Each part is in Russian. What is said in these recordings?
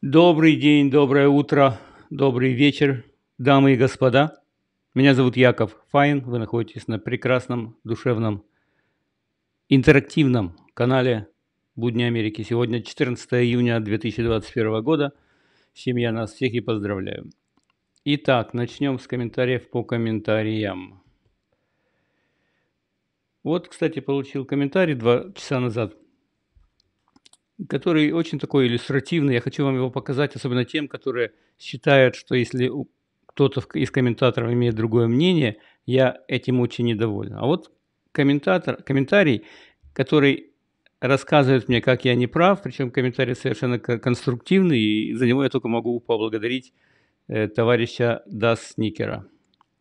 Добрый день, доброе утро, добрый вечер, дамы и господа. Меня зовут Яков Файн, вы находитесь на прекрасном, душевном, интерактивном канале «Будни Америки». Сегодня 14 июня 2021 года. Семья нас всех и поздравляю. Итак, начнем с комментариев по комментариям. Вот, кстати, получил комментарий два часа назад – который очень такой иллюстративный. Я хочу вам его показать, особенно тем, которые считают, что если кто-то из комментаторов имеет другое мнение, я этим очень недоволен. А вот комментатор, комментарий, который рассказывает мне, как я не прав, причем комментарий совершенно конструктивный, и за него я только могу поблагодарить э, товарища Дас Сникера.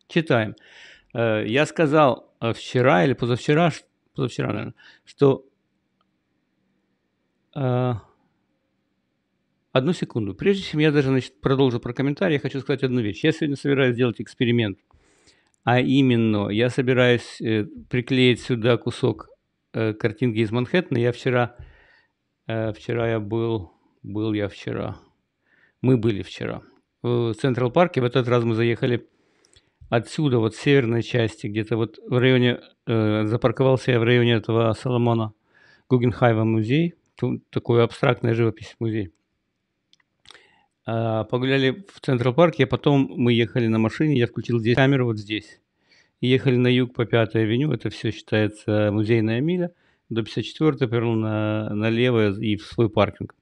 Читаем. Э, я сказал э, вчера или позавчера, позавчера, наверное, что а, одну секунду. Прежде чем я даже значит, продолжу про комментарии, я хочу сказать одну вещь. Я сегодня собираюсь сделать эксперимент. А именно, я собираюсь э, приклеить сюда кусок э, картинки из Манхэттена. Я вчера, э, вчера я был, был я вчера, мы были вчера в Централ Парке. В этот раз мы заехали отсюда, вот с северной части, где-то вот в районе, э, запарковался я в районе этого Соломона Гугенхайва музей – такую абстрактную живопись в музей. А, погуляли в Централ парк, я потом мы ехали на машине, я включил здесь камеру вот здесь. Ехали на юг по Пятой авеню, это все считается музейная миля. До 54-й повернул на, налево и в свой паркинг.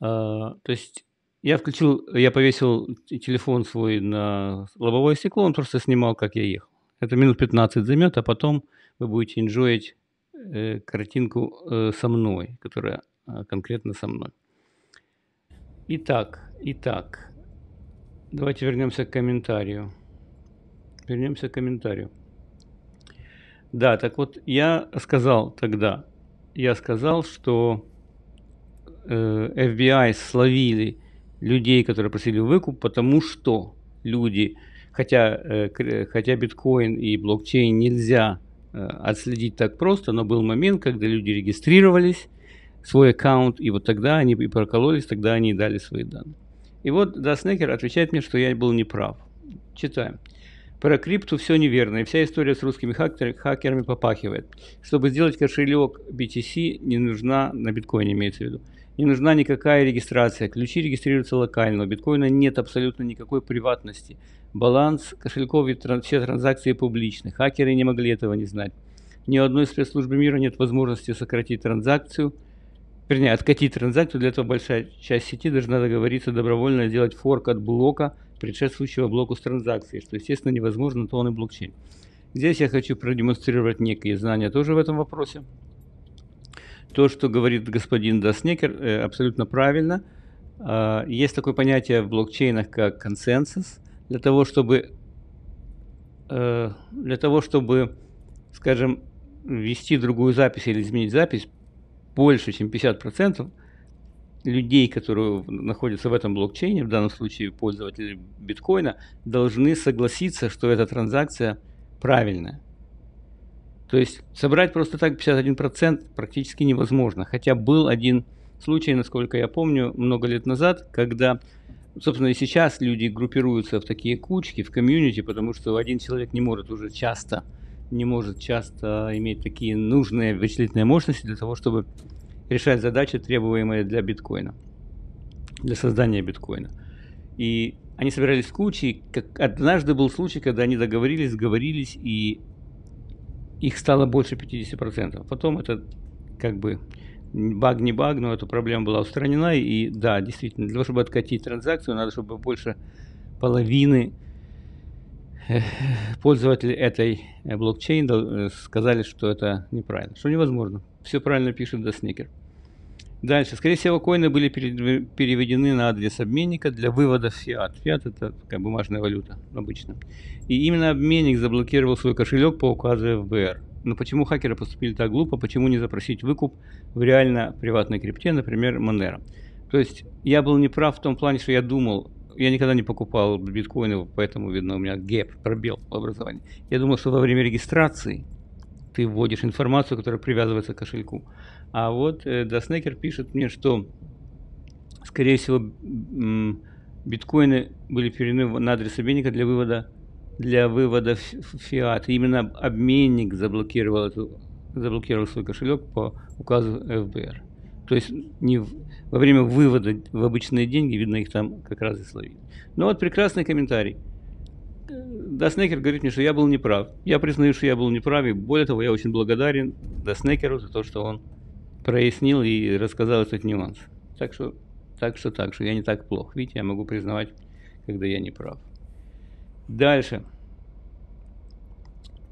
А, то есть я включил, я повесил телефон свой на лобовое стекло, он просто снимал, как я ехал. Это минут 15 займет, а потом вы будете инжоить э, картинку э, со мной, которая э, конкретно со мной. Итак, итак, давайте вернемся к комментарию. Вернемся к комментарию. Да, так вот, я сказал тогда, я сказал, что э, FBI словили людей, которые просили выкуп, потому что люди, хотя, э, хотя биткоин и блокчейн нельзя Э, отследить так просто, но был момент, когда люди регистрировались, свой аккаунт, и вот тогда они и прокололись, тогда они и дали свои данные. И вот Даснекер отвечает мне, что я был неправ. Читаем. Про крипту все неверно, и вся история с русскими хакерами попахивает. Чтобы сделать кошелек BTC, не нужна, на биткоине имеется в виду, не нужна никакая регистрация, ключи регистрируются локально, у биткоина нет абсолютно никакой приватности, баланс кошельков и тран все транзакции публичны, хакеры не могли этого не знать. Ни у одной спецслужбы мира нет возможности сократить транзакцию, вернее, откатить транзакцию, для этого большая часть сети должна договориться добровольно сделать форк от блока, предшествующего блоку с транзакцией, что, естественно, невозможно, то он и блокчейн. Здесь я хочу продемонстрировать некие знания тоже в этом вопросе. То, что говорит господин Даснекер, э, абсолютно правильно. А, есть такое понятие в блокчейнах, как консенсус. Для того, чтобы, э, для того, чтобы скажем, ввести другую запись или изменить запись, больше, чем 50% людей, которые находятся в этом блокчейне, в данном случае пользователи биткоина, должны согласиться, что эта транзакция правильная. То есть собрать просто так 51% практически невозможно. Хотя был один случай, насколько я помню, много лет назад, когда, собственно, и сейчас люди группируются в такие кучки, в комьюнити, потому что один человек не может уже часто, не может часто иметь такие нужные вычислительные мощности для того, чтобы решать задачи, требуемые для биткоина, для создания биткоина. И они собирались в кучи. Как однажды был случай, когда они договорились, говорились и их стало больше 50%. Потом это как бы баг не баг, но эта проблема была устранена. И да, действительно, для того, чтобы откатить транзакцию, надо, чтобы больше половины э, пользователей этой э, блокчейн э, сказали, что это неправильно, что невозможно. Все правильно пишет Доснекер. Да, Дальше. Скорее всего, коины были переведены на адрес обменника для вывода в фиат. Фиат – это такая бумажная валюта обычно. И именно обменник заблокировал свой кошелек по указу ФБР. Но почему хакеры поступили так глупо, почему не запросить выкуп в реально приватной крипте, например, Monero? То есть я был неправ в том плане, что я думал, я никогда не покупал биткоины, поэтому, видно, у меня гэп, пробел в образовании. Я думал, что во время регистрации ты вводишь информацию, которая привязывается к кошельку. А вот Даснекер э, пишет мне, что, скорее всего, биткоины были переданы на адрес обменника для вывода для вывода фиат. Именно обменник заблокировал, эту, заблокировал свой кошелек по указу ФБР. То есть не в, во время вывода в обычные деньги, видно, их там как раз и словить. Ну вот прекрасный комментарий. Даснекер говорит мне, что я был неправ. Я признаю, что я был неправ, и более того, я очень благодарен Даснекеру за то, что он прояснил и рассказал этот нюанс. Так что, так что, так что, я не так плох. Видите, я могу признавать, когда я не прав. Дальше.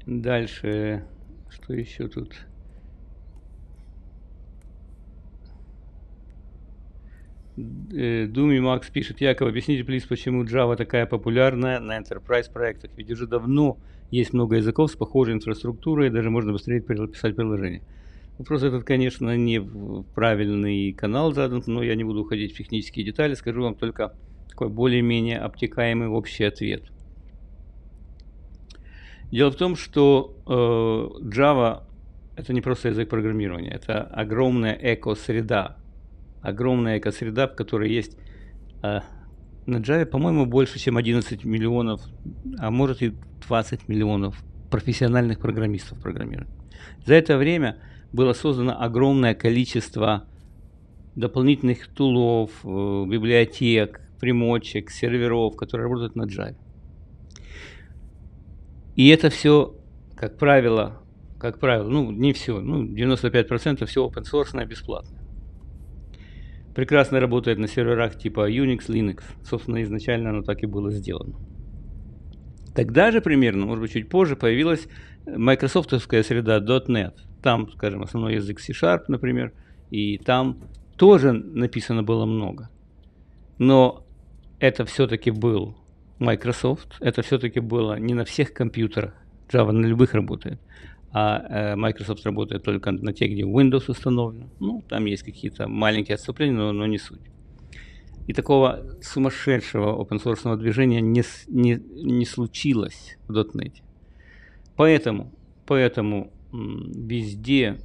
Дальше. Что еще тут? Э, Думи Макс пишет, Яков, объясните, плиз, почему Java такая популярная на enterprise проектах? Ведь уже давно есть много языков с похожей инфраструктурой, и даже можно быстрее писать приложение. Вопрос этот, конечно, не правильный канал задан, но я не буду уходить в технические детали, скажу вам только такой более-менее обтекаемый общий ответ. Дело в том, что э, Java это не просто язык программирования, это огромная эко-среда, огромная экосреда, в которой есть э, на Java, по-моему, больше, чем 11 миллионов, а может и 20 миллионов профессиональных программистов программируют. За это время было создано огромное количество дополнительных тулов, э, библиотек, примочек, серверов, которые работают на Java. И это все, как правило, как правило, ну не все, ну 95% все open source бесплатно прекрасно работает на серверах типа Unix, Linux. Собственно, изначально оно так и было сделано. Тогда же примерно, может быть, чуть позже, появилась майкрософтовская среда .NET. Там, скажем, основной язык C-Sharp, например, и там тоже написано было много. Но это все-таки был Microsoft, это все-таки было не на всех компьютерах, Java на любых работает, а э, Microsoft работает только на те, где Windows установлен. Ну, там есть какие-то маленькие отступления, но, но не суть. И такого сумасшедшего open-source движения не, не, не случилось в .NET. Поэтому, поэтому везде,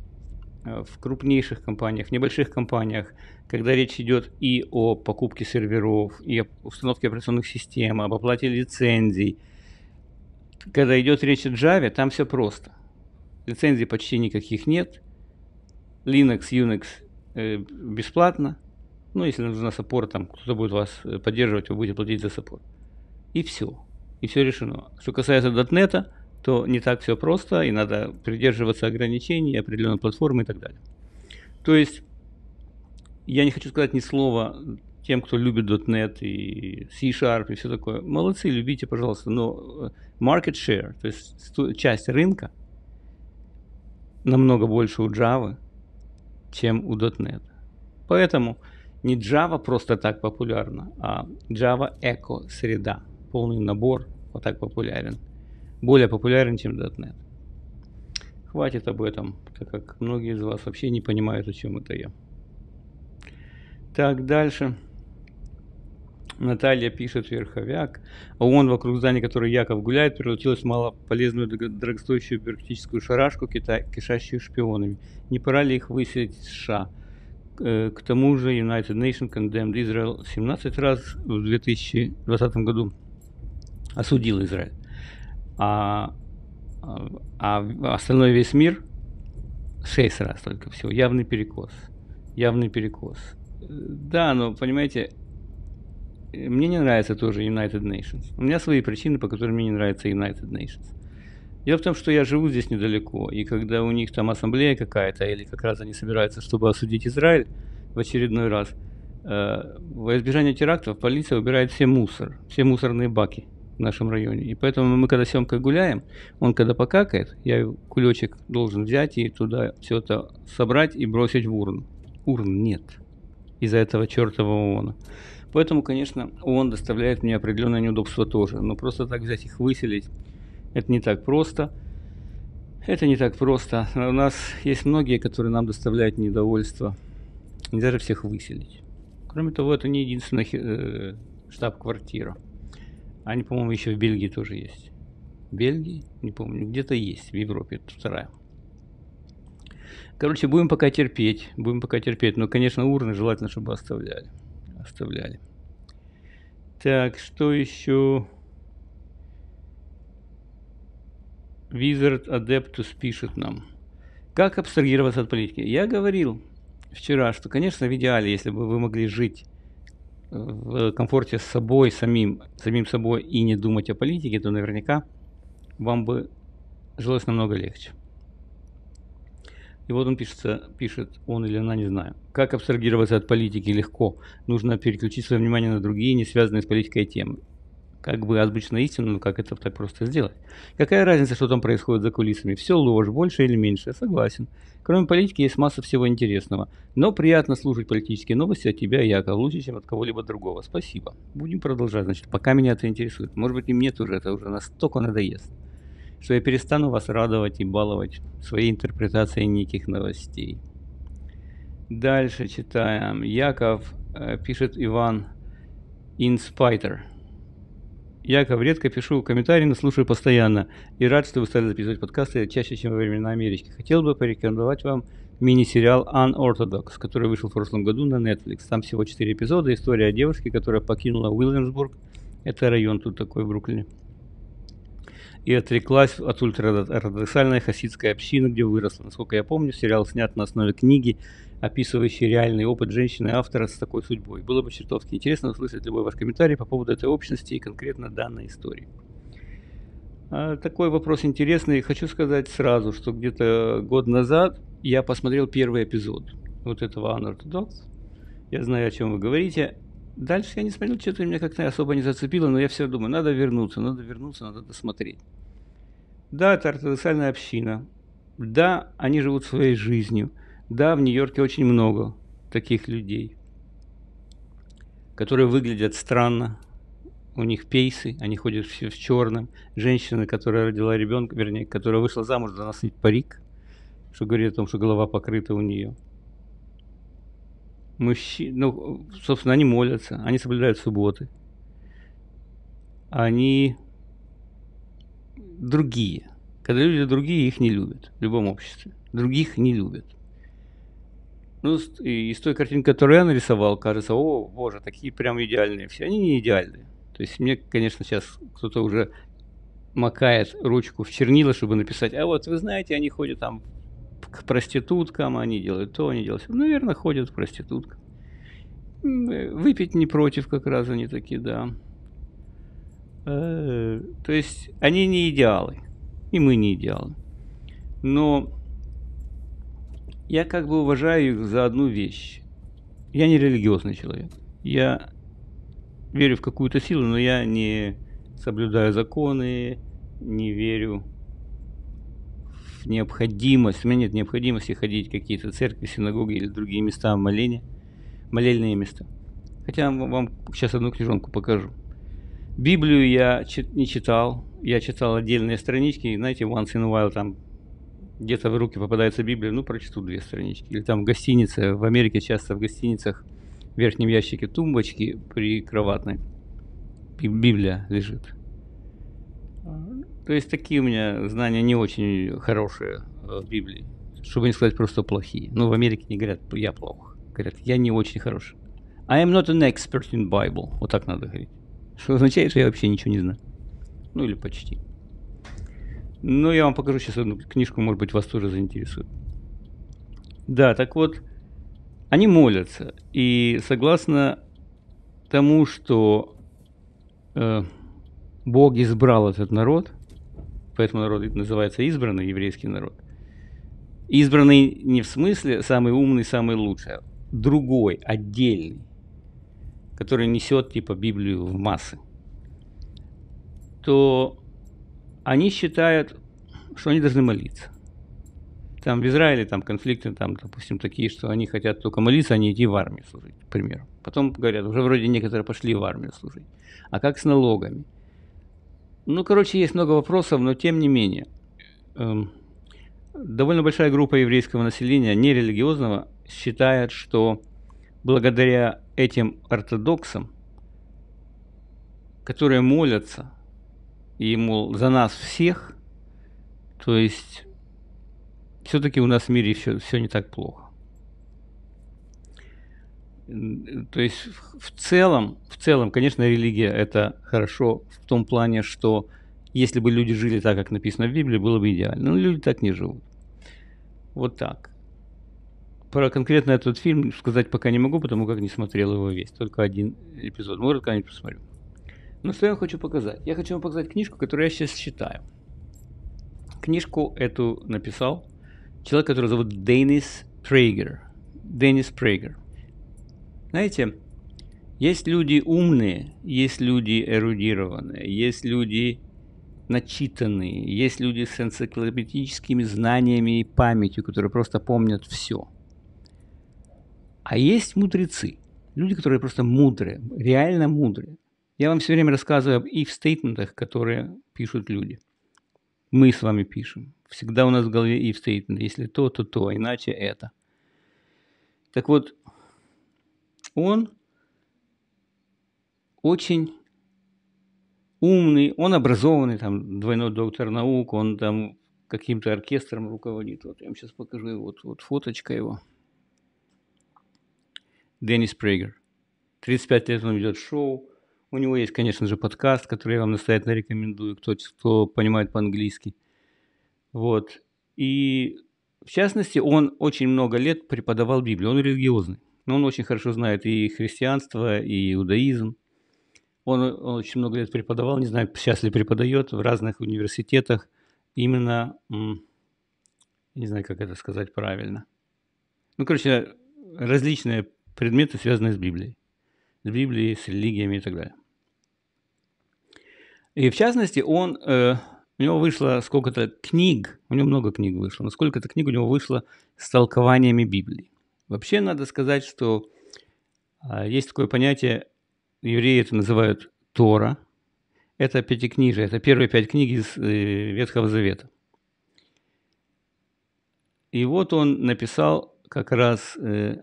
э, в крупнейших компаниях, в небольших компаниях, когда речь идет и о покупке серверов, и о установке операционных систем, об оплате лицензий, когда идет речь о Java, там все просто лицензий почти никаких нет. Linux, Unix э, бесплатно. Ну, если нужна саппорт, там кто-то будет вас э, поддерживать, вы будете платить за саппорт. И все. И все решено. Что касается .NET, то не так все просто, и надо придерживаться ограничений, определенной платформы и так далее. То есть, я не хочу сказать ни слова тем, кто любит .NET и C-Sharp и все такое. Молодцы, любите, пожалуйста, но э, market share, то есть часть рынка – намного больше у Java, чем у .NET. Поэтому не Java просто так популярна, а Java Eco среда, полный набор, вот так популярен. Более популярен, чем .NET. Хватит об этом, так как многие из вас вообще не понимают, о чем это я. Так, дальше. Наталья пишет верховяк. Он вокруг здания, которое Яков гуляет, превратилось в малополезную дорогостоящую бюрократическую шарашку, кишащую шпионами. Не пора ли их выселить из США? К э, тому же United Nations condemned Israel 17 раз в 2020 году осудил Израиль. А, а, а остальной весь мир 6 раз только всего. Явный перекос. Явный перекос. Э, да, но понимаете, Э, мне не нравится тоже United Nations. У меня свои причины, по которым мне не нравится United Nations. Дело в том, что я живу здесь недалеко, и когда у них там ассамблея какая-то, или как раз они собираются, чтобы осудить Израиль в очередной раз, э, во избежание терактов полиция убирает все мусор, все мусорные баки в нашем районе. И поэтому мы, когда Семка гуляем, он когда покакает, я кулечек должен взять и туда все это собрать и бросить в урну. Урн нет из-за этого чертового ООНа. Поэтому, конечно, он доставляет мне определенное неудобство тоже. Но просто так взять их выселить, это не так просто. Это не так просто. У нас есть многие, которые нам доставляют недовольство. Нельзя же всех выселить. Кроме того, это не единственная э, штаб-квартира. Они, по-моему, еще в Бельгии тоже есть. В Бельгии? Не помню. Где-то есть в Европе. Это вторая. Короче, будем пока терпеть. Будем пока терпеть. Но, конечно, урны желательно, чтобы оставляли оставляли. Так, что еще? Wizard Adeptus пишет нам. Как абстрагироваться от политики? Я говорил вчера, что, конечно, в идеале, если бы вы могли жить в комфорте с собой, самим, самим собой и не думать о политике, то наверняка вам бы жилось намного легче. И вот он пишется, пишет, он или она, не знаю. Как абстрагироваться от политики легко? Нужно переключить свое внимание на другие, не связанные с политикой темы. Как бы обычно истина, но как это так просто сделать? Какая разница, что там происходит за кулисами? Все ложь, больше или меньше, я согласен. Кроме политики есть масса всего интересного. Но приятно слушать политические новости от тебя, Яков, лучше, чем от кого-либо другого. Спасибо. Будем продолжать, значит, пока меня это интересует. Может быть и мне тоже это уже настолько надоест что я перестану вас радовать и баловать своей интерпретацией неких новостей. Дальше читаем. Яков, э, пишет Иван, Инспайтер. Яков, редко пишу комментарии, но слушаю постоянно. И рад, что вы стали записывать подкасты чаще, чем во времена Америки. Хотел бы порекомендовать вам мини-сериал Unorthodox, который вышел в прошлом году на Netflix. Там всего 4 эпизода. История о девушке, которая покинула Уильямсбург. Это район тут такой в Бруклине и отреклась от ультраортодоксальной хасидской общины, где выросла. Насколько я помню, сериал снят на основе книги, описывающей реальный опыт женщины-автора с такой судьбой. Было бы чертовски интересно услышать любой ваш комментарий по поводу этой общности и конкретно данной истории. А, такой вопрос интересный. Хочу сказать сразу, что где-то год назад я посмотрел первый эпизод вот этого Unorthodox. Я знаю, о чем вы говорите. Дальше я не смотрел, что-то меня как-то особо не зацепило, но я все думаю, надо вернуться, надо вернуться, надо досмотреть. Да, это ортодоксальная община. Да, они живут своей жизнью. Да, в Нью-Йорке очень много таких людей, которые выглядят странно. У них пейсы, они ходят все в черном. Женщина, которая родила ребенка, вернее, которая вышла замуж, должна носить парик, что говорит о том, что голова покрыта у нее. Мужчины, ну, собственно, они молятся, они соблюдают субботы. Они другие. Когда люди другие, их не любят в любом обществе. Других не любят. Ну, и из той картины, которую я нарисовал, кажется, о, боже, такие прям идеальные. Все они не идеальные. То есть мне, конечно, сейчас кто-то уже макает ручку в чернила, чтобы написать, а вот вы знаете, они ходят там к проституткам, они делают то, они делают все. Ну, Наверное, ходят к проституткам. Э, выпить не против, как раз они такие, да. То есть они не идеалы. И мы не идеалы. Но я как бы уважаю их за одну вещь. Я не религиозный человек. Я верю в какую-то силу, но я не соблюдаю законы, не верю в необходимость. У меня нет необходимости ходить в какие-то церкви, синагоги или другие места моления, молельные места. Хотя вам сейчас одну книжонку покажу. Библию я не читал, я читал отдельные странички, знаете, once in a while там где-то в руки попадается Библия, ну, прочту две странички. Или там в гостинице, в Америке часто в гостиницах в верхнем ящике тумбочки при кроватной Библия лежит. То есть такие у меня знания не очень хорошие э, в Библии, чтобы не сказать просто плохие. Но в Америке не говорят «я плох», говорят «я не очень хороший». I am not an expert in Bible. Вот так надо говорить. Что означает, что я вообще ничего не знаю. Ну или почти. Ну, я вам покажу сейчас одну книжку, может быть, вас тоже заинтересует. Да, так вот, они молятся. И согласно тому, что э, Бог избрал этот народ, поэтому народ называется избранный, еврейский народ. Избранный не в смысле самый умный, самый лучший, а другой, отдельный который несет типа Библию в массы, то они считают, что они должны молиться. Там в Израиле там конфликты, там, допустим, такие, что они хотят только молиться, а не идти в армию служить, к примеру. Потом говорят, уже вроде некоторые пошли в армию служить. А как с налогами? Ну, короче, есть много вопросов, но тем не менее. Эм, довольно большая группа еврейского населения, нерелигиозного, считает, что благодаря этим ортодоксам, которые молятся, и, мол, за нас всех, то есть все-таки у нас в мире все, все не так плохо. То есть в целом, в целом, конечно, религия это хорошо в том плане, что если бы люди жили так, как написано в Библии, было бы идеально. Но люди так не живут. Вот так про конкретно этот фильм сказать пока не могу, потому как не смотрел его весь. Только один эпизод. Может, когда-нибудь посмотрю. Но что я хочу показать? Я хочу вам показать книжку, которую я сейчас читаю. Книжку эту написал человек, который зовут Денис Прейгер. Денис Прейгер. Знаете, есть люди умные, есть люди эрудированные, есть люди начитанные, есть люди с энциклопедическими знаниями и памятью, которые просто помнят все – а есть мудрецы, люди, которые просто мудрые, реально мудрые. Я вам все время рассказываю об if-стейтментах, которые пишут люди. Мы с вами пишем. Всегда у нас в голове if-стейтмент. Если то, то то, а иначе это. Так вот, он очень умный, он образованный, там, двойной доктор наук, он там каким-то оркестром руководит. Вот я вам сейчас покажу вот, вот фоточка его. Деннис Прейгер. 35 лет он ведет шоу. У него есть, конечно же, подкаст, который я вам настоятельно рекомендую, кто, кто понимает по-английски. Вот. И в частности, он очень много лет преподавал Библию. Он религиозный, но он очень хорошо знает и христианство, и иудаизм. Он, он очень много лет преподавал, не знаю, сейчас ли преподает, в разных университетах. Именно, не знаю, как это сказать правильно. Ну, короче, различные предметы, связанные с Библией. С Библией, с религиями и так далее. И в частности, он, э, у него вышло сколько-то книг, у него много книг вышло, но сколько-то книг у него вышло с толкованиями Библии. Вообще надо сказать, что э, есть такое понятие, евреи это называют Тора, это пятикнижие, это первые пять книг из э, Ветхого Завета. И вот он написал как раз э,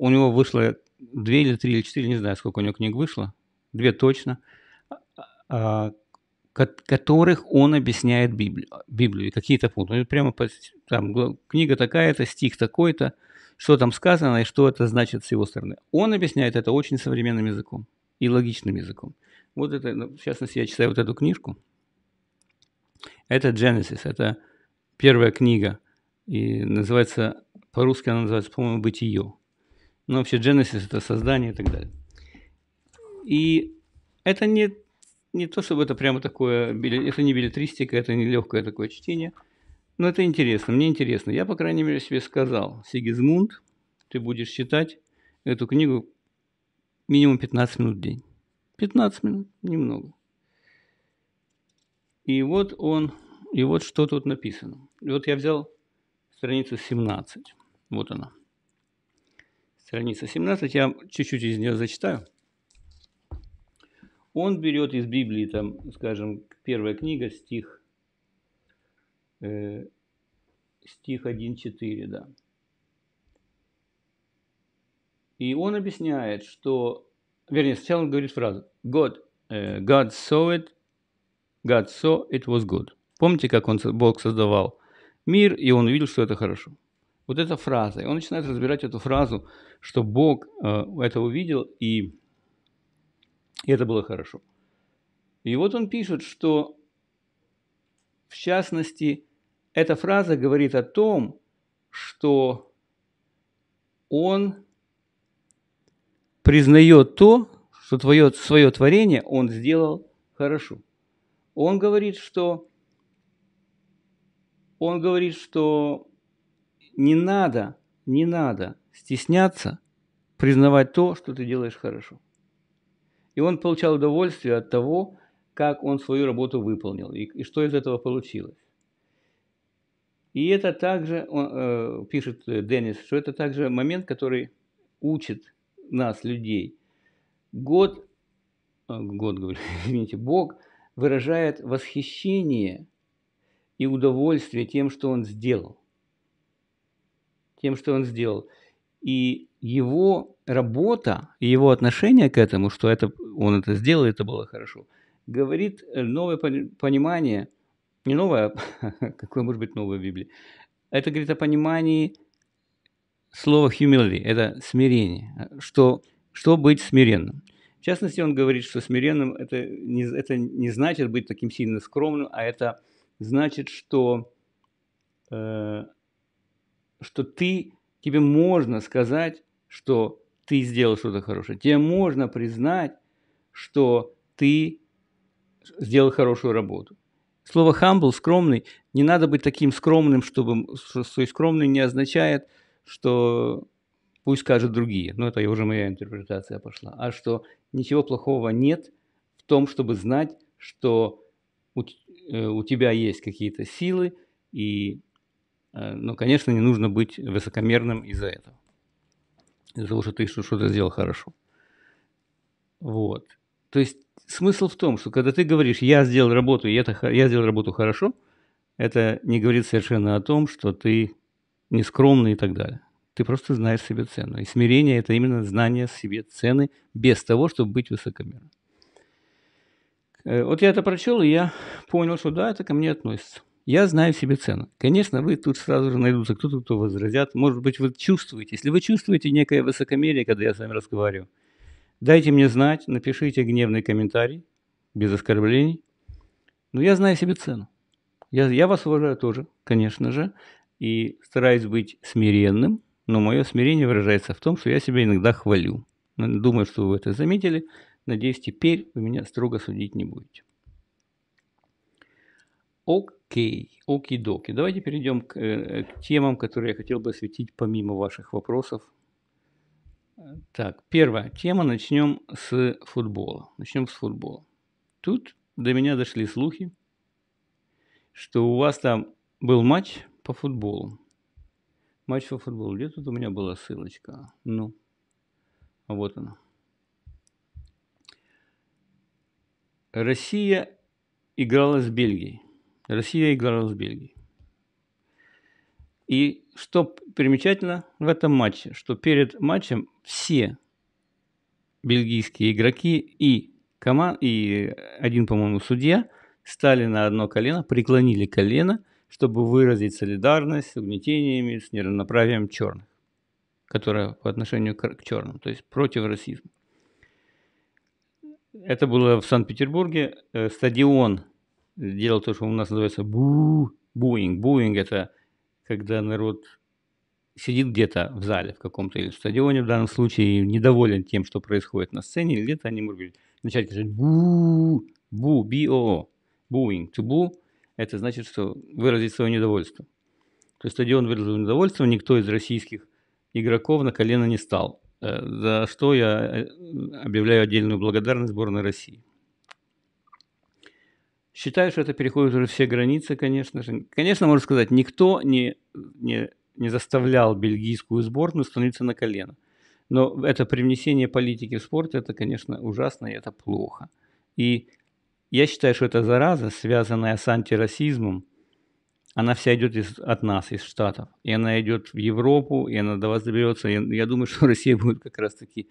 у него вышло две или три или четыре, не знаю, сколько у него книг вышло, две точно, а, которых он объясняет Библию, Библию какие-то пункты. Ну, прямо там книга такая-то, стих такой-то, что там сказано и что это значит с его стороны. Он объясняет это очень современным языком и логичным языком. Вот это, в ну, частности, я читаю вот эту книжку. Это Genesis, это первая книга, и называется, по-русски она называется, по-моему, «Бытие». Но ну, вообще Genesis – это создание и так далее. И это не, не то, чтобы это прямо такое, это не билетристика, это не легкое такое чтение, но это интересно, мне интересно. Я, по крайней мере, себе сказал, Сигизмунд, ты будешь читать эту книгу минимум 15 минут в день. 15 минут, немного. И вот он, и вот что тут написано. И вот я взял страницу 17. Вот она страница 17, я чуть-чуть из нее зачитаю. Он берет из Библии, там, скажем, первая книга, стих, э, стих 1.4, да. И он объясняет, что, вернее, сначала он говорит фразу «God, э, God saw it, God saw it was good». Помните, как он, Бог создавал мир, и он увидел, что это хорошо – вот эта фраза. И он начинает разбирать эту фразу, что Бог э, это увидел, и, и это было хорошо. И вот он пишет, что в частности, эта фраза говорит о том, что он признает то, что твое, свое творение он сделал хорошо. Он говорит, что он говорит, что не надо, не надо стесняться признавать то, что ты делаешь хорошо. И он получал удовольствие от того, как он свою работу выполнил и, и что из этого получилось. И это также, он, э, пишет Деннис, что это также момент, который учит нас, людей. Год, э, год говорю, извините, Бог выражает восхищение и удовольствие тем, что Он сделал тем, что он сделал. И его работа, его отношение к этому, что это, он это сделал, это было хорошо, говорит э, новое понимание, не новое, какое может быть новое в Библии, это говорит о понимании слова humility, это смирение, э, что, что быть смиренным. В частности, он говорит, что смиренным это не, это не значит быть таким сильно скромным, а это значит, что э, что ты, тебе можно сказать, что ты сделал что-то хорошее. Тебе можно признать, что ты сделал хорошую работу. Слово humble, скромный, не надо быть таким скромным, чтобы что скромный не означает, что пусть скажут другие. Но ну, это уже моя интерпретация пошла. А что ничего плохого нет в том, чтобы знать, что у, э, у тебя есть какие-то силы, и Э, но, конечно, не нужно быть высокомерным из-за этого. Из-за того, что ты что-то сделал хорошо. Вот. То есть смысл в том, что когда ты говоришь, я сделал работу, и это, я сделал работу хорошо, это не говорит совершенно о том, что ты нескромный и так далее. Ты просто знаешь себе цену. И смирение – это именно знание себе цены без того, чтобы быть высокомерным. Э, вот я это прочел, и я понял, что да, это ко мне относится. Я знаю себе цену. Конечно, вы тут сразу же найдутся кто-то, кто возразят. Может быть, вы чувствуете. Если вы чувствуете некое высокомерие, когда я с вами разговариваю, дайте мне знать, напишите гневный комментарий, без оскорблений. Но я знаю себе цену. Я, я вас уважаю тоже, конечно же, и стараюсь быть смиренным, но мое смирение выражается в том, что я себя иногда хвалю. Думаю, что вы это заметили. Надеюсь, теперь вы меня строго судить не будете. Окей, окей, доки Давайте перейдем к, э, э, к темам, которые я хотел бы осветить помимо ваших вопросов. Так, первая тема. Начнем с футбола. Начнем с футбола. Тут до меня дошли слухи, что у вас там был матч по футболу. Матч по футболу. Где тут у меня была ссылочка? Ну, а вот она. Россия играла с Бельгией. Россия играла с Бельгией. И что примечательно в этом матче, что перед матчем все бельгийские игроки и команд, и один, по-моему, судья стали на одно колено, преклонили колено, чтобы выразить солидарность с угнетениями, с неравноправием черных, которое по отношению к черным, то есть против расизма. Это было в Санкт-Петербурге. Э, стадион делал то, что у нас называется бу буинг. Буинг – это когда народ сидит где-то в зале, в каком-то или в стадионе в данном случае, недоволен тем, что происходит на сцене, или где-то они могут начать кричать бу бу би о буинг. To бу – это значит, что выразить свое недовольство. То есть стадион выразил недовольство, никто из российских игроков на колено не стал. Э, за что я э, объявляю отдельную благодарность сборной России. Считаю, что это переходит уже все границы, конечно же. Конечно, можно сказать, никто не, не, не заставлял бельгийскую сборную становиться на колено. Но это привнесение политики в спорт, это, конечно, ужасно и это плохо. И я считаю, что эта зараза, связанная с антирасизмом, она вся идет из, от нас, из Штатов. И она идет в Европу, и она до вас доберется. Я, я думаю, что Россия будет как раз-таки,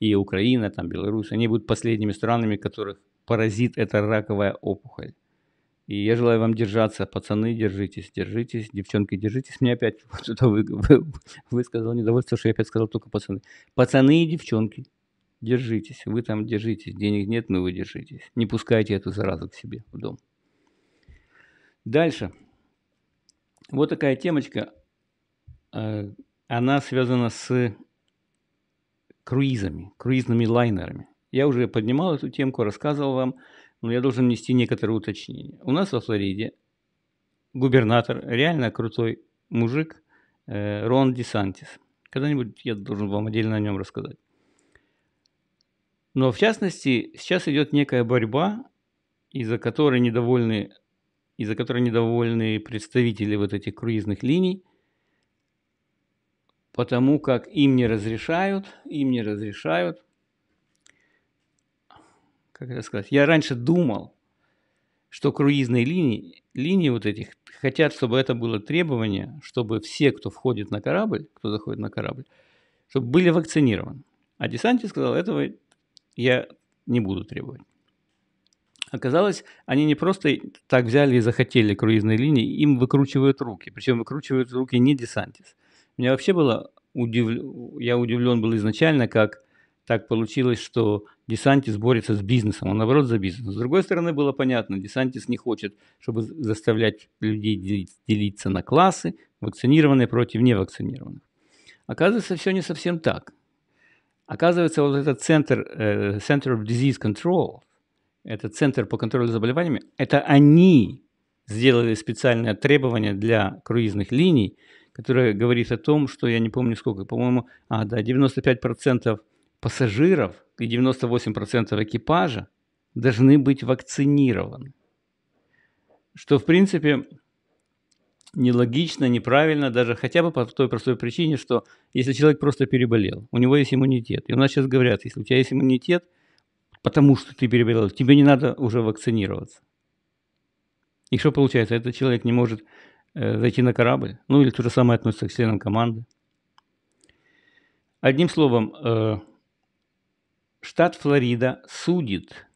и Украина, там, Беларусь, они будут последними странами, которых паразит – это раковая опухоль. И я желаю вам держаться, пацаны, держитесь, держитесь, девчонки, держитесь. Мне опять кто-то вы, вы, высказал недовольство, что я опять сказал только пацаны. Пацаны и девчонки, держитесь, вы там держитесь, денег нет, но вы держитесь. Не пускайте эту заразу к себе в дом. Дальше. Вот такая темочка. Э, она связана с круизами, круизными лайнерами. Я уже поднимал эту темку, рассказывал вам, но я должен внести некоторые уточнения. У нас во Флориде губернатор, реально крутой мужик, э, Рон Десантис. Когда-нибудь я должен вам отдельно о нем рассказать. Но в частности, сейчас идет некая борьба, из-за которой недовольны, из-за которой недовольны представители вот этих круизных линий, потому как им не разрешают, им не разрешают – как это сказать, я раньше думал, что круизные линии, линии вот этих хотят, чтобы это было требование, чтобы все, кто входит на корабль, кто заходит на корабль, чтобы были вакцинированы. А десантник сказал, этого я не буду требовать. Оказалось, они не просто так взяли и захотели круизные линии, им выкручивают руки. Причем выкручивают руки не десантис. Меня вообще было удивлен, я удивлен был изначально, как так получилось, что Десантис борется с бизнесом, он наоборот за бизнес. С другой стороны, было понятно, Десантис не хочет, чтобы заставлять людей делиться на классы, вакцинированные против невакцинированных. Оказывается, все не совсем так. Оказывается, вот этот центр, э, Center of Disease Control, этот центр по контролю за заболеваниями, это они сделали специальное требование для круизных линий, которое говорит о том, что я не помню сколько, по-моему, а, да, 95% пассажиров и 98% экипажа должны быть вакцинированы. Что, в принципе, нелогично, неправильно, даже хотя бы по той простой причине, что если человек просто переболел, у него есть иммунитет. И у нас сейчас говорят, если у тебя есть иммунитет, потому что ты переболел, тебе не надо уже вакцинироваться. И что получается? Этот человек не может э, зайти на корабль. Ну или то же самое относится к членам команды. Одним словом, э, штат Флорида судит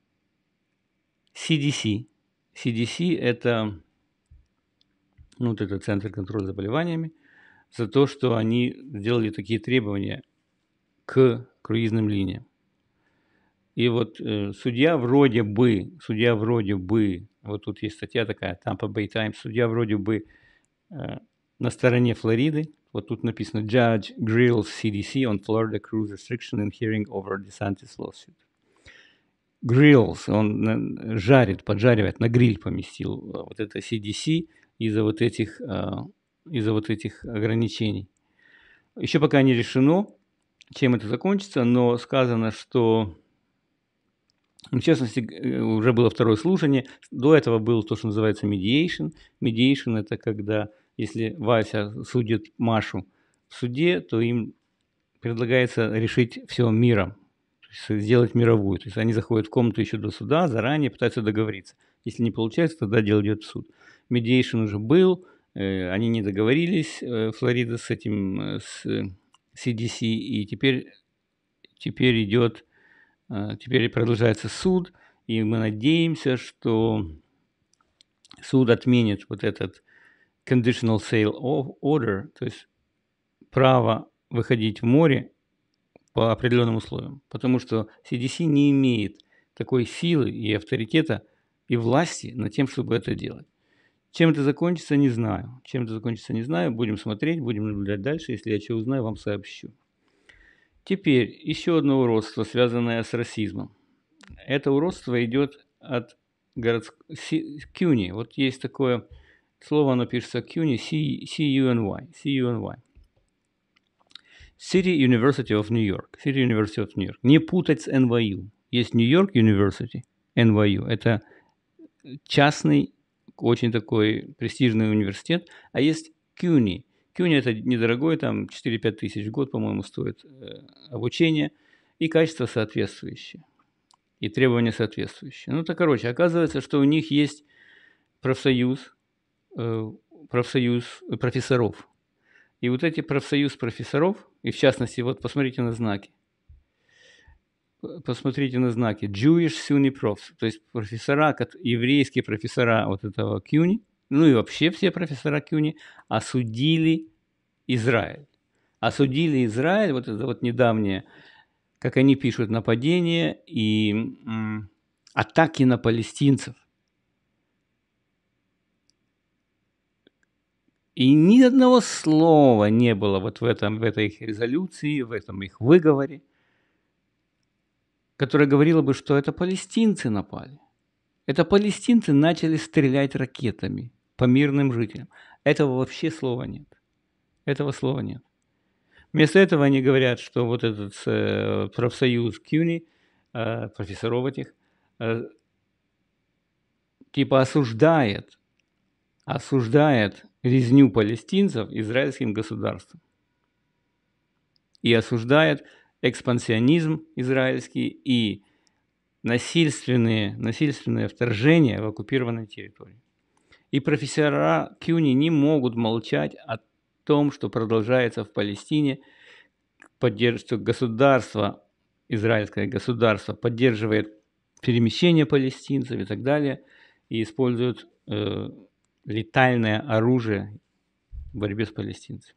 CDC. CDC – это ну, вот этот Центр контроля за заболеваниями, за то, что они сделали такие требования к круизным линиям. И вот э, судья вроде бы, судья вроде бы, вот тут есть статья такая, там по Bay Times, судья вроде бы э, на стороне Флориды, вот тут написано Judge Grills CDC on Florida Cruise Restriction and Hearing over DeSantis Lawsuit. Grills, он э, жарит, поджаривает, на гриль поместил э, вот это CDC из-за вот этих, э, из-за вот этих ограничений. Еще пока не решено, чем это закончится, но сказано, что ну, в частности, уже было второе слушание. До этого было то, что называется mediation. Mediation – это когда если Вася судит Машу в суде, то им предлагается решить все миром, сделать мировую. То есть они заходят в комнату еще до суда, заранее пытаются договориться. Если не получается, тогда дело идет в суд. Медиейшн уже был, э, они не договорились, э, Флорида с этим, э, с CDC, э, и теперь, теперь идет, э, теперь продолжается суд, и мы надеемся, что суд отменит вот этот conditional sale of order, то есть право выходить в море по определенным условиям, потому что CDC не имеет такой силы и авторитета и власти над тем, чтобы это делать. Чем это закончится, не знаю. Чем это закончится, не знаю. Будем смотреть, будем наблюдать дальше. Если я что узнаю, вам сообщу. Теперь еще одно уродство, связанное с расизмом. Это уродство идет от городской... Кюни. Вот есть такое Слово напишется пишется CUNY, C-U-N-Y, C-U-N-Y. City University of New York. City University of New York. Не путать с NYU. Есть New York University, NYU. Это частный, очень такой престижный университет. А есть CUNY. CUNY это недорогой, там 4-5 тысяч в год, по-моему, стоит э, обучение. И качество соответствующее. И требования соответствующие. Ну, то, короче, оказывается, что у них есть профсоюз, Э, профсоюз профессоров. И вот эти профсоюз профессоров, и в частности, вот посмотрите на знаки. Посмотрите на знаки. Jewish SUNY Profs, то есть профессора, еврейские профессора вот этого CUNY, ну и вообще все профессора CUNY, осудили Израиль. Осудили Израиль, вот это вот недавнее, как они пишут, нападение и атаки на палестинцев. И ни одного слова не было вот в, этом, в этой их резолюции, в этом их выговоре, которое говорило бы, что это палестинцы напали. Это палестинцы начали стрелять ракетами по мирным жителям. Этого вообще слова нет. Этого слова нет. Вместо этого они говорят, что вот этот э, профсоюз Кюни, э, профессоров этих, э, типа осуждает, осуждает резню палестинцев израильским государством и осуждает экспансионизм израильский и насильственные, насильственные вторжения в оккупированной территории. И профессора Кюни не могут молчать о том, что продолжается в Палестине, что государство, израильское государство поддерживает перемещение палестинцев и так далее, и используют э, летальное оружие в борьбе с палестинцами.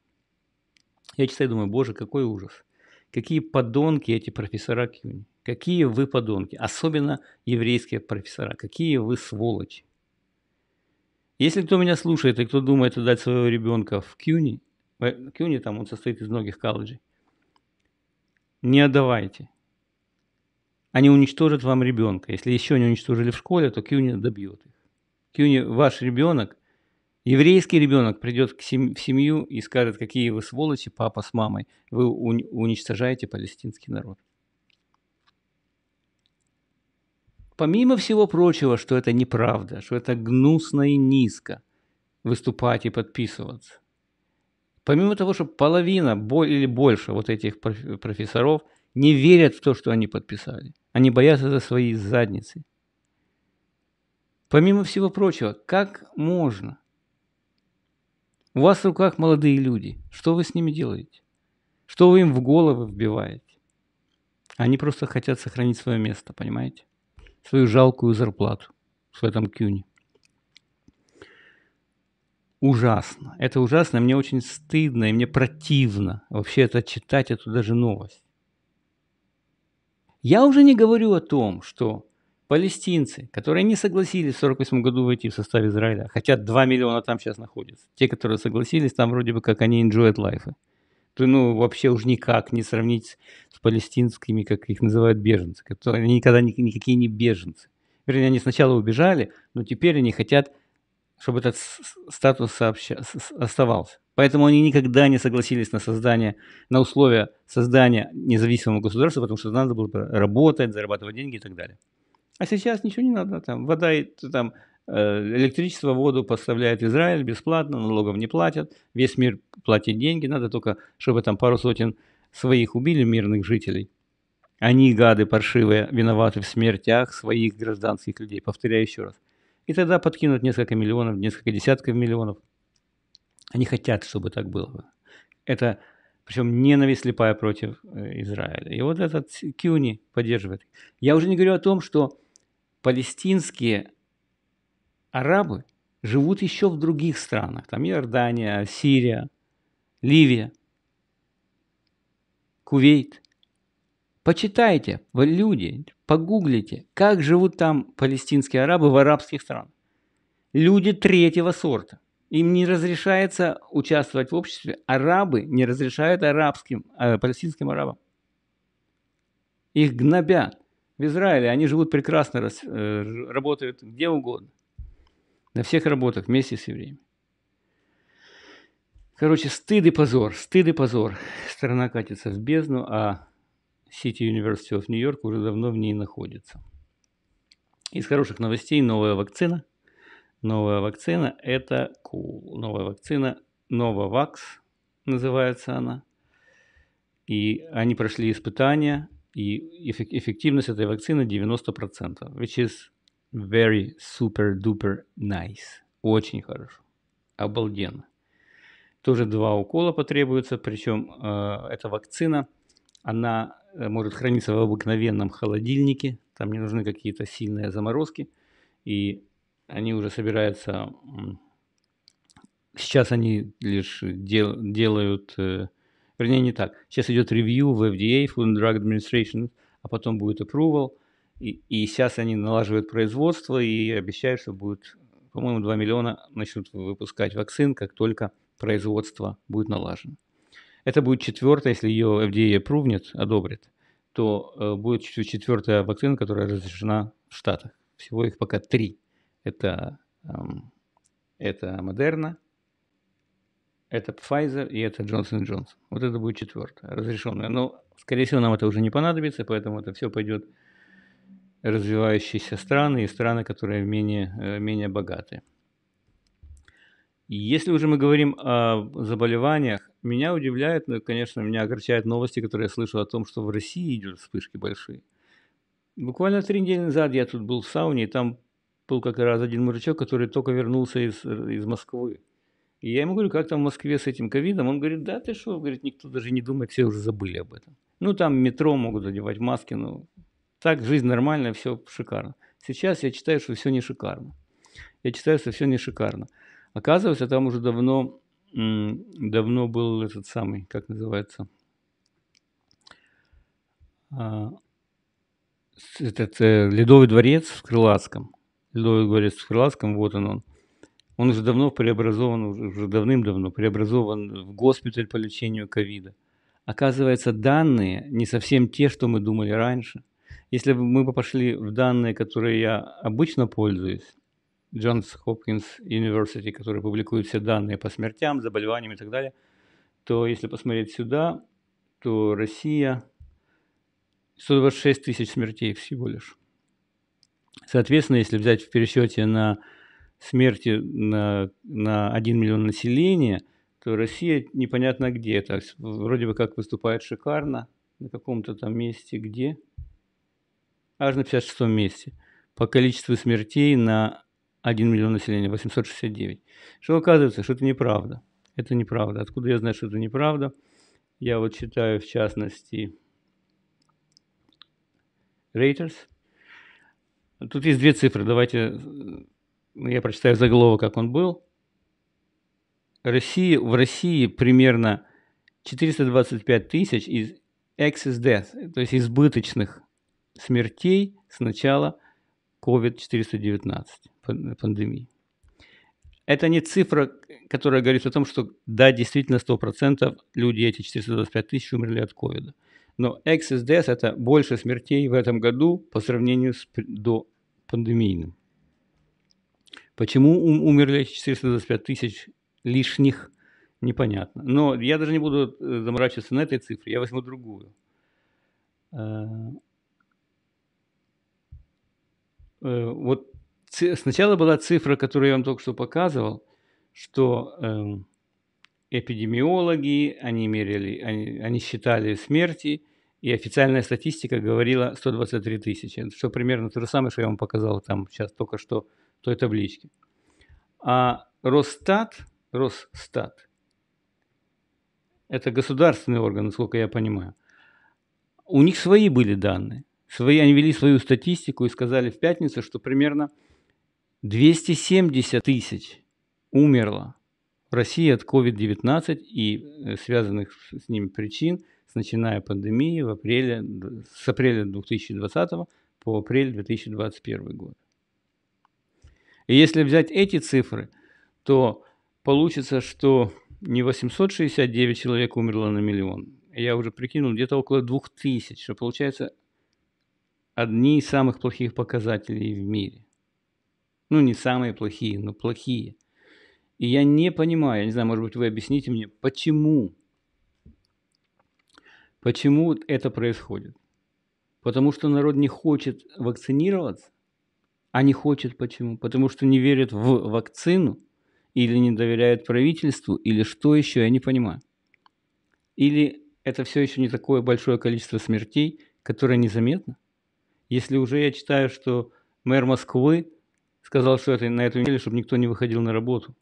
Я читаю и думаю, боже, какой ужас. Какие подонки эти профессора Кюни. Какие вы подонки, особенно еврейские профессора. Какие вы сволочи. Если кто меня слушает и кто думает отдать своего ребенка в Кюни, в э, Кюни там он состоит из многих колледжей, не отдавайте. Они уничтожат вам ребенка. Если еще не уничтожили в школе, то Кюни добьет их. Кюни, ваш ребенок Еврейский ребенок придет к сем- в семью и скажет, какие вы сволочи, папа с мамой, вы уни- уничтожаете палестинский народ. Помимо всего прочего, что это неправда, что это гнусно и низко выступать и подписываться. Помимо того, что половина или больше вот этих профессоров не верят в то, что они подписали. Они боятся за свои задницы. Помимо всего прочего, как можно – у вас в руках молодые люди. Что вы с ними делаете? Что вы им в головы вбиваете? Они просто хотят сохранить свое место, понимаете? Свою жалкую зарплату в этом кюне. Ужасно. Это ужасно. Мне очень стыдно и мне противно вообще это читать, эту даже новость. Я уже не говорю о том, что Палестинцы, которые не согласились в 1948 году войти в состав Израиля, хотя 2 миллиона там сейчас находятся. Те, которые согласились, там вроде бы как они enjoy life. То, ну, вообще уж никак не сравнить с палестинскими, как их называют, беженцы. Которые они никогда никакие не беженцы. Вернее, они сначала убежали, но теперь они хотят, чтобы этот статус сообща... оставался. Поэтому они никогда не согласились на создание, на условия создания независимого государства, потому что надо было работать, зарабатывать деньги и так далее. А сейчас ничего не надо. Там вода и там э, электричество, воду поставляет Израиль бесплатно, налогов не платят, весь мир платит деньги, надо только, чтобы там пару сотен своих убили мирных жителей. Они, гады паршивые, виноваты в смертях своих гражданских людей. Повторяю еще раз. И тогда подкинут несколько миллионов, несколько десятков миллионов. Они хотят, чтобы так было. Это причем ненависть слепая против э, Израиля. И вот этот Кюни поддерживает. Я уже не говорю о том, что палестинские арабы живут еще в других странах. Там Иордания, Сирия, Ливия, Кувейт. Почитайте, вы люди, погуглите, как живут там палестинские арабы в арабских странах. Люди третьего сорта. Им не разрешается участвовать в обществе. Арабы не разрешают арабским, э, палестинским арабам. Их гнобят в Израиле, они живут прекрасно, э, работают где угодно, на всех работах вместе с евреями. Короче, стыд и позор, стыд и позор. Страна катится в бездну, а City University of New York уже давно в ней находится. Из хороших новостей новая вакцина. Новая вакцина – это cool. Новая вакцина – Novavax называется она. И они прошли испытания – и эффективность этой вакцины 90%, which is very super duper nice. Очень хорошо. Обалденно. Тоже два укола потребуется, причем э, эта вакцина, она э, может храниться в обыкновенном холодильнике, там не нужны какие-то сильные заморозки, и они уже собираются... Сейчас они лишь дел, делают... Э, Вернее, не так. Сейчас идет ревью в FDA, Food and Drug Administration, а потом будет approval. И, и сейчас они налаживают производство и обещают, что будет, по-моему, 2 миллиона начнут выпускать вакцин, как только производство будет налажено. Это будет четвертая, если ее FDA опровнет, одобрит, то э, будет четвертая вакцина, которая разрешена в Штатах. Всего их пока три. Это, э, это Moderna это Pfizer и это Johnson Johnson. Вот это будет четвертое, разрешенное. Но, ну, скорее всего, нам это уже не понадобится, поэтому это все пойдет развивающиеся страны и страны, которые менее, э, менее богаты. Если уже мы говорим о заболеваниях, меня удивляет, ну, конечно, меня огорчают новости, которые я слышал о том, что в России идут вспышки большие. Буквально три недели назад я тут был в сауне, и там был как раз один мужичок, который только вернулся из, э, из Москвы. И я ему говорю, как там в Москве с этим ковидом? Он говорит, да ты что? Говорит, никто даже не думает, все уже забыли об этом. Ну, там метро могут одевать маски, но ну, так жизнь нормальная, все шикарно. Сейчас я читаю, что все не шикарно. Я читаю, что все не шикарно. Оказывается, там уже давно, давно был этот самый, как называется, а, этот э, Ледовый дворец в Крылатском. Ледовый дворец в Крылатском, вот он он. Он уже давно преобразован, уже давным-давно преобразован в госпиталь по лечению ковида. Оказывается, данные не совсем те, что мы думали раньше. Если бы мы пошли в данные, которые я обычно пользуюсь, Джонс Хопкинс Университи, который публикует все данные по смертям, заболеваниям и так далее, то если посмотреть сюда, то Россия 126 тысяч смертей всего лишь. Соответственно, если взять в пересчете на смерти на, на 1 миллион населения, то Россия непонятно где. Так, вроде бы как выступает шикарно на каком-то там месте, где? Аж на 56 месте. По количеству смертей на 1 миллион населения, 869. Что оказывается, что это неправда. Это неправда. Откуда я знаю, что это неправда? Я вот читаю, в частности, Reuters. Тут есть две цифры, давайте э, ну, я прочитаю заголовок, как он был. России, в России примерно 425 тысяч из excess death, то есть избыточных смертей с начала COVID-419 пандемии. Это не цифра, которая говорит о том, что да, действительно 100% люди, эти 425 тысяч, умерли от ковида. Но excess death – это больше смертей в этом году по сравнению с до пандемийным. Почему умерли 425 тысяч лишних, непонятно. Но я даже не буду э, заморачиваться на этой цифре, я возьму другую. Э, э, вот сначала была цифра, которую я вам только что показывал, что эм, эпидемиологи, они мерили, они, они считали смерти, и официальная статистика говорила 123 тысячи, что примерно то же самое, что я вам показал там сейчас только что той табличке. А Росстат, Росстат, это государственный орган, насколько я понимаю, у них свои были данные. Свои, они вели свою статистику и сказали в пятницу, что примерно 270 тысяч умерло в России от COVID-19 и э, связанных с ним причин, начиная пандемии в апреле, с апреля 2020 по апрель 2021 год. И если взять эти цифры, то получится, что не 869 человек умерло на миллион. Я уже прикинул, где-то около 2000, что получается одни из самых плохих показателей в мире. Ну, не самые плохие, но плохие. И я не понимаю, я не знаю, может быть, вы объясните мне, почему? Почему это происходит? Потому что народ не хочет вакцинироваться? они а хотят почему? Потому что не верят в вакцину или не доверяют правительству, или что еще, я не понимаю. Или это все еще не такое большое количество смертей, которое незаметно? Если уже я читаю, что мэр Москвы сказал, что это на эту неделю, чтобы никто не выходил на работу.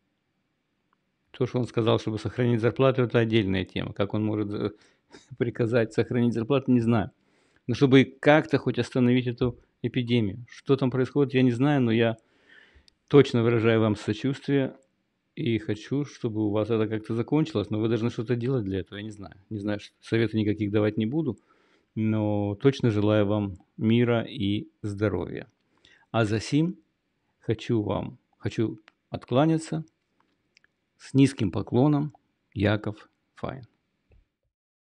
То, что он сказал, чтобы сохранить зарплату, это отдельная тема. Как он может э, приказать сохранить зарплату, не знаю. Но чтобы как-то хоть остановить эту эпидемию. Что там происходит, я не знаю, но я точно выражаю вам сочувствие и хочу, чтобы у вас это как-то закончилось, но вы должны что-то делать для этого, я не знаю. Не знаю, советы никаких давать не буду, но точно желаю вам мира и здоровья. А за сим хочу вам, хочу откланяться с низким поклоном, Яков Файн.